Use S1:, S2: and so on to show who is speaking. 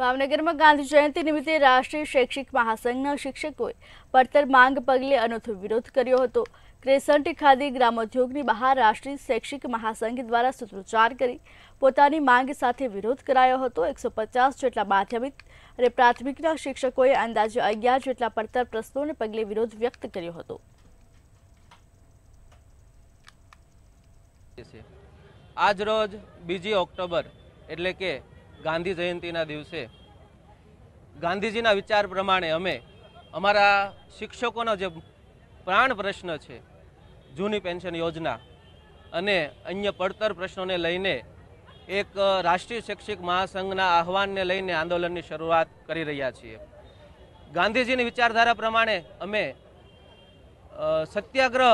S1: ભાવનગર માં ગાંધી જયંતિ નિમિત્તે રાષ્ટ્રીય શૈક્ષિક મહાસંઘના શિક્ષકોએ ભરતર માંગ પગલે અનુથ વિરોધ કર્યો હતો ક્રેસંટી ખાદી ગ્રામોજગની બહાર રાષ્ટ્રીય શૈક્ષિક મહાસંઘ દ્વારા સૂત્રચાર કરી પોતાની માંગ સાથે વિરોધ કરાયો હતો 150 જેટલા માધ્યમિક અને પ્રાથમિકના શિક્ષકોએ અંદાજે 11000 જેટલા ભરતર પ્રશ્નોને પગલે વિરોધ વ્યક્ત કર્યો હતો
S2: આજે રોજ 2જી ઓક્ટોબર એટલે કે ગાંધી જયંતિના દિવસે ગાંધીજીના વિચાર પ્રમાણે અમે અમારા શિક્ષકોનો જે પ્રાણ પ્રશ્ન છે જૂની પેન્શન યોજના અને અન્ય પડતર પ્રશ્નોને લઈને એક રાષ્ટ્રીય શૈક્ષિક મહાસંઘના આહવાનને લઈને આંદોલનની શરૂઆત કરી રહ્યા છીએ ગાંધીજીની વિચારધારા પ્રમાણે અમે સત્યાગ્રહ